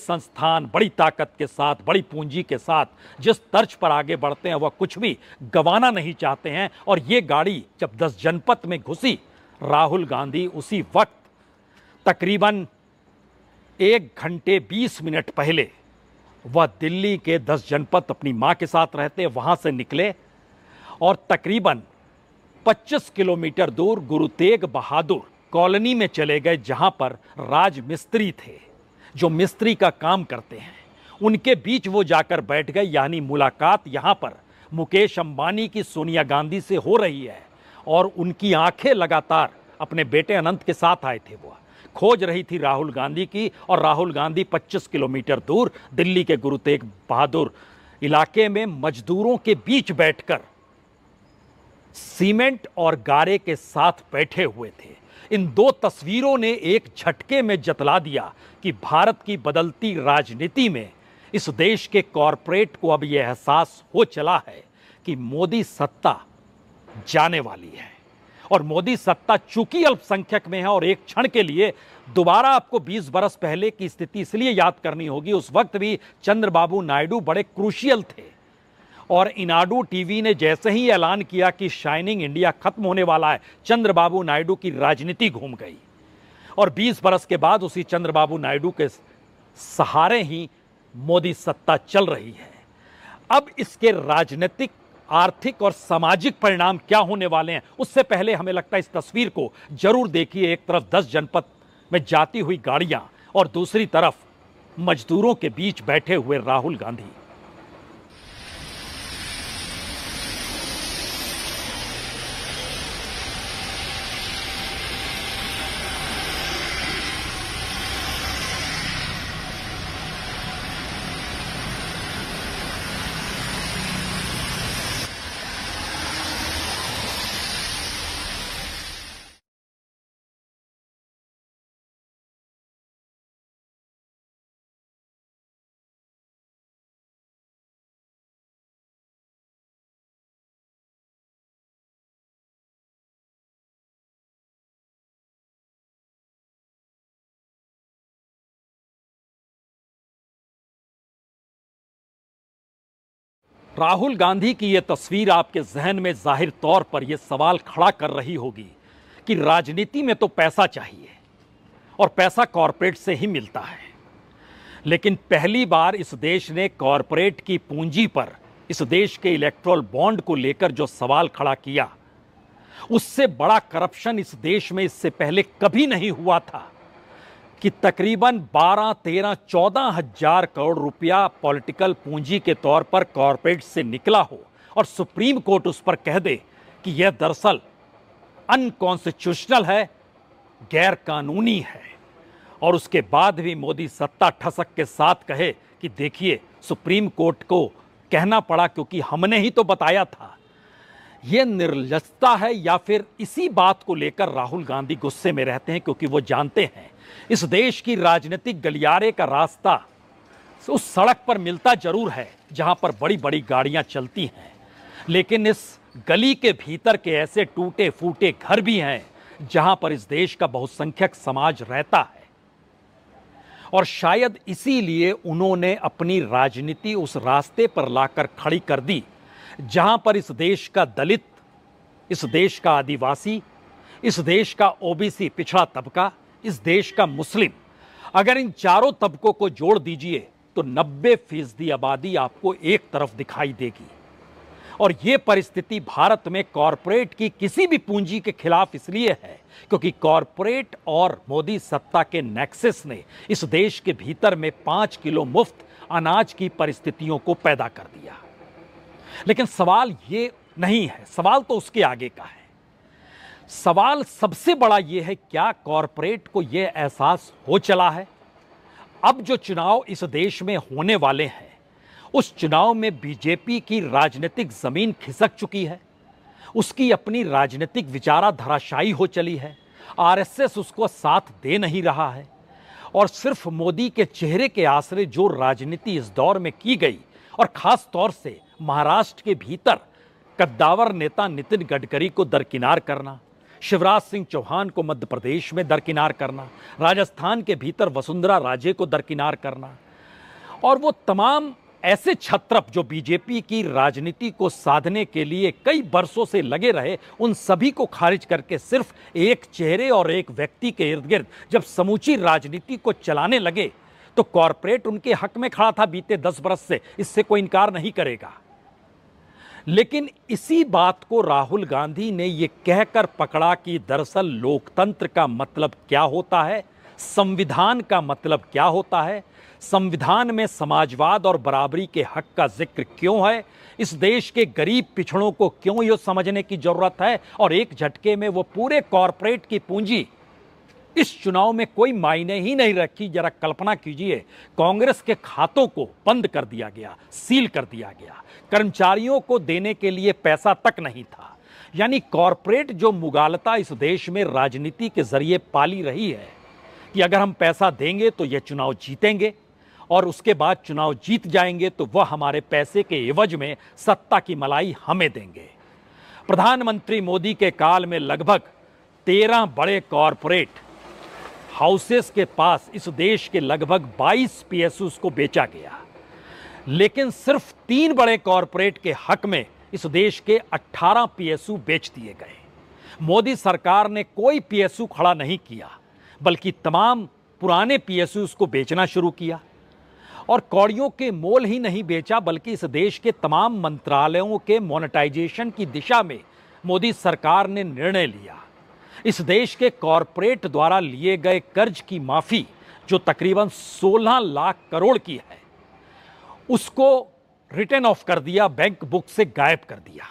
संस्थान बड़ी ताकत के साथ बड़ी पूंजी के साथ जिस तर्ज पर आगे बढ़ते हैं वह कुछ भी गंवाना नहीं चाहते हैं और ये गाड़ी जब दस जनपद में घुसी राहुल गांधी उसी वक्त तकरीबन एक घंटे बीस मिनट पहले वह दिल्ली के दस जनपद अपनी मां के साथ रहते वहां से निकले और तकरीबन 25 किलोमीटर दूर गुरु तेग बहादुर कॉलोनी में चले गए जहाँ पर राजमिस्त्री थे जो मिस्त्री का काम करते हैं उनके बीच वो जाकर बैठ गए यानी मुलाकात यहाँ पर मुकेश अंबानी की सोनिया गांधी से हो रही है और उनकी आंखें लगातार अपने बेटे अनंत के साथ आए थे वो खोज रही थी राहुल गांधी की और राहुल गांधी 25 किलोमीटर दूर दिल्ली के गुरु तेग बहादुर इलाके में मजदूरों के बीच बैठकर सीमेंट और गारे के साथ बैठे हुए थे इन दो तस्वीरों ने एक झटके में जतला दिया कि भारत की बदलती राजनीति में इस देश के कॉरपोरेट को अब यह एहसास हो चला है कि मोदी सत्ता जाने वाली है और मोदी सत्ता चूंकि अल्पसंख्यक में है और एक क्षण के लिए दोबारा आपको 20 बरस पहले की स्थिति इसलिए याद करनी होगी उस वक्त भी चंद्रबाबू नायडू बड़े क्रूशियल थे और इनाडू टीवी ने जैसे ही ऐलान किया कि शाइनिंग इंडिया खत्म होने वाला है चंद्रबाबू नायडू की राजनीति घूम गई और 20 बरस के बाद उसी चंद्रबाबू नायडू के सहारे ही मोदी सत्ता चल रही है अब इसके राजनीतिक आर्थिक और सामाजिक परिणाम क्या होने वाले हैं उससे पहले हमें लगता है इस तस्वीर को जरूर देखिए एक तरफ दस जनपद में जाती हुई गाड़ियां और दूसरी तरफ मजदूरों के बीच बैठे हुए राहुल गांधी राहुल गांधी की ये तस्वीर आपके जहन में जाहिर तौर पर यह सवाल खड़ा कर रही होगी कि राजनीति में तो पैसा चाहिए और पैसा कॉरपोरेट से ही मिलता है लेकिन पहली बार इस देश ने कॉरपोरेट की पूंजी पर इस देश के इलेक्ट्रोल बॉन्ड को लेकर जो सवाल खड़ा किया उससे बड़ा करप्शन इस देश में इससे पहले कभी नहीं हुआ था कि तकरीबन 12, 13, 14 हजार करोड़ रुपया पॉलिटिकल पूंजी के तौर पर कॉरपोरेट से निकला हो और सुप्रीम कोर्ट उस पर कह दे कि यह दरअसल अनकॉन्स्टिट्यूशनल है गैर कानूनी है और उसके बाद भी मोदी सत्ता ठसक के साथ कहे कि देखिए सुप्रीम कोर्ट को कहना पड़ा क्योंकि हमने ही तो बताया था ये निर्लजता है या फिर इसी बात को लेकर राहुल गांधी गुस्से में रहते हैं क्योंकि वो जानते हैं इस देश की राजनीतिक गलियारे का रास्ता उस सड़क पर मिलता जरूर है जहां पर बड़ी बड़ी गाड़ियां चलती हैं लेकिन इस गली के भीतर के ऐसे टूटे फूटे घर भी हैं जहां पर इस देश का बहुसंख्यक समाज रहता है और शायद इसीलिए उन्होंने अपनी राजनीति उस रास्ते पर लाकर खड़ी कर दी जहां पर इस देश का दलित इस देश का आदिवासी इस देश का ओबीसी पिछड़ा तबका इस देश का मुस्लिम अगर इन चारों तबकों को जोड़ दीजिए तो 90 फीसदी आबादी आपको एक तरफ दिखाई देगी और यह परिस्थिति भारत में कॉरपोरेट की किसी भी पूंजी के खिलाफ इसलिए है क्योंकि कॉरपोरेट और मोदी सत्ता के नेक्सेस ने इस देश के भीतर में पांच किलो मुफ्त अनाज की परिस्थितियों को पैदा कर दिया लेकिन सवाल ये नहीं है सवाल तो उसके आगे का है सवाल सबसे बड़ा ये है क्या कॉरपोरेट को यह एहसास हो चला है अब जो चुनाव इस देश में होने वाले हैं उस चुनाव में बीजेपी की राजनीतिक ज़मीन खिसक चुकी है उसकी अपनी राजनीतिक विचारा धराशायी हो चली है आरएसएस उसको साथ दे नहीं रहा है और सिर्फ मोदी के चेहरे के आसरे जो राजनीति इस दौर में की गई और खास तौर से महाराष्ट्र के भीतर कद्दावर नेता नितिन गडकरी को दरकिनार करना शिवराज सिंह चौहान को मध्य प्रदेश में दरकिनार करना राजस्थान के भीतर वसुंधरा राजे को दरकिनार करना और वो तमाम ऐसे छत्रप जो बीजेपी की राजनीति को साधने के लिए कई बरसों से लगे रहे उन सभी को खारिज करके सिर्फ एक चेहरे और एक व्यक्ति के इर्द गिर्द जब समूची राजनीति को चलाने लगे तो कॉरपोरेट उनके हक में खड़ा था बीते दस बरस से इससे कोई इनकार नहीं करेगा लेकिन इसी बात को राहुल गांधी ने यह कहकर पकड़ा कि दरअसल लोकतंत्र का मतलब क्या होता है संविधान का मतलब क्या होता है संविधान में समाजवाद और बराबरी के हक का जिक्र क्यों है इस देश के गरीब पिछड़ों को क्यों यह समझने की जरूरत है और एक झटके में वो पूरे कॉरपोरेट की पूंजी इस चुनाव में कोई मायने ही नहीं रखी जरा कल्पना कीजिए कांग्रेस के खातों को बंद कर दिया गया सील कर दिया गया कर्मचारियों को देने के लिए पैसा तक नहीं था यानी कॉरपोरेट जो मुगालता इस देश में राजनीति के जरिए पाली रही है कि अगर हम पैसा देंगे तो यह चुनाव जीतेंगे और उसके बाद चुनाव जीत जाएंगे तो वह हमारे पैसे के एवज में सत्ता की मलाई हमें देंगे प्रधानमंत्री मोदी के काल में लगभग तेरह बड़े कॉरपोरेट हाउसेस के पास इस देश के लगभग 22 पीएसयूस को बेचा गया लेकिन सिर्फ तीन बड़े कॉरपोरेट के हक में इस देश के 18 पीएसयू बेच दिए गए मोदी सरकार ने कोई पीएसयू खड़ा नहीं किया बल्कि तमाम पुराने पीएसयूस को बेचना शुरू किया और कौड़ियों के मोल ही नहीं बेचा बल्कि इस देश के तमाम मंत्रालयों के मोनेटाइजेशन की दिशा में मोदी सरकार ने निर्णय लिया इस देश के कॉरपोरेट द्वारा लिए गए कर्ज की माफ़ी जो तकरीबन 16 लाख करोड़ की है उसको रिटर्न ऑफ कर दिया बैंक बुक से गायब कर दिया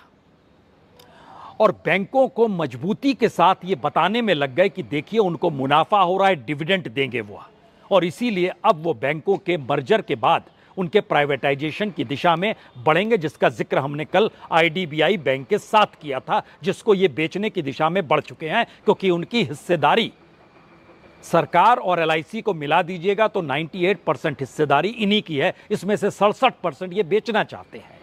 और बैंकों को मजबूती के साथ ये बताने में लग गए कि देखिए उनको मुनाफा हो रहा है डिविडेंट देंगे वो और इसीलिए अब वो बैंकों के मर्जर के बाद उनके प्राइवेटाइजेशन की दिशा में बढ़ेंगे जिसका जिक्र हमने कल आईडीबीआई बैंक के साथ किया था जिसको ये बेचने की दिशा में बढ़ चुके हैं क्योंकि उनकी हिस्सेदारी सरकार और एल को मिला दीजिएगा तो 98 परसेंट हिस्सेदारी इन्हीं की है इसमें से सड़सठ परसेंट ये बेचना चाहते हैं